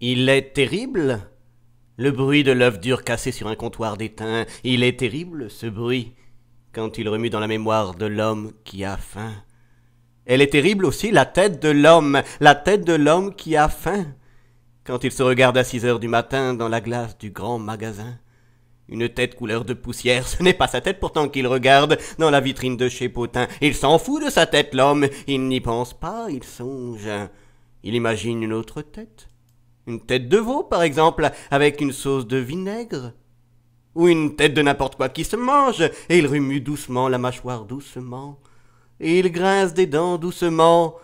Il est terrible le bruit de l'œuf dur cassé sur un comptoir d'étain. Il est terrible ce bruit quand il remue dans la mémoire de l'homme qui a faim. Elle est terrible aussi la tête de l'homme, la tête de l'homme qui a faim quand il se regarde à six heures du matin dans la glace du grand magasin. Une tête couleur de poussière, ce n'est pas sa tête pourtant qu'il regarde dans la vitrine de chez Potin. Il s'en fout de sa tête, l'homme, il n'y pense pas, il songe. Il imagine une autre tête, une tête de veau, par exemple, avec une sauce de vinaigre Ou une tête de n'importe quoi qui se mange, et il remue doucement la mâchoire doucement, et il grince des dents doucement,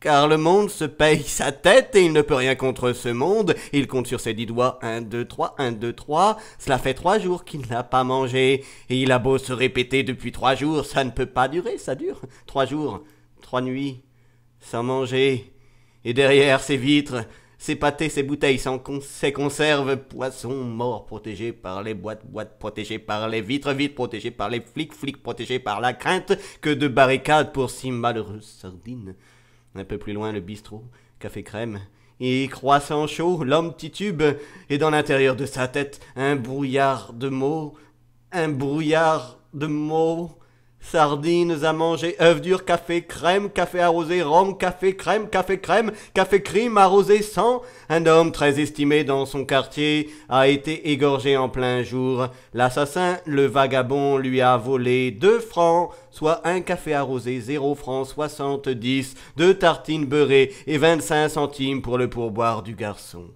car le monde se paye sa tête et il ne peut rien contre ce monde. Il compte sur ses dix doigts, un, deux, trois, un, deux, trois. Cela fait trois jours qu'il n'a pas mangé, et il a beau se répéter depuis trois jours, ça ne peut pas durer, ça dure. Trois jours, trois nuits, sans manger, et derrière ses vitres, ses pâtés, ses bouteilles, ses conserves, poissons morts protégés par les boîtes, boîtes protégées par les vitres, vitres protégées par les flics, flics protégés par la crainte que de barricades pour si malheureuses sardines. Un peu plus loin, le bistrot, café crème, et croissant chaud, l'homme titube, et dans l'intérieur de sa tête, un brouillard de mots, un brouillard de mots Sardines à manger, œufs durs, café, crème, café arrosé, rhum, café, crème, café, crème, café crime, arrosé, sang. Un homme très estimé dans son quartier a été égorgé en plein jour. L'assassin, le vagabond, lui a volé deux francs, soit un café arrosé, 0 francs dix deux tartines beurrées et 25 centimes pour le pourboire du garçon.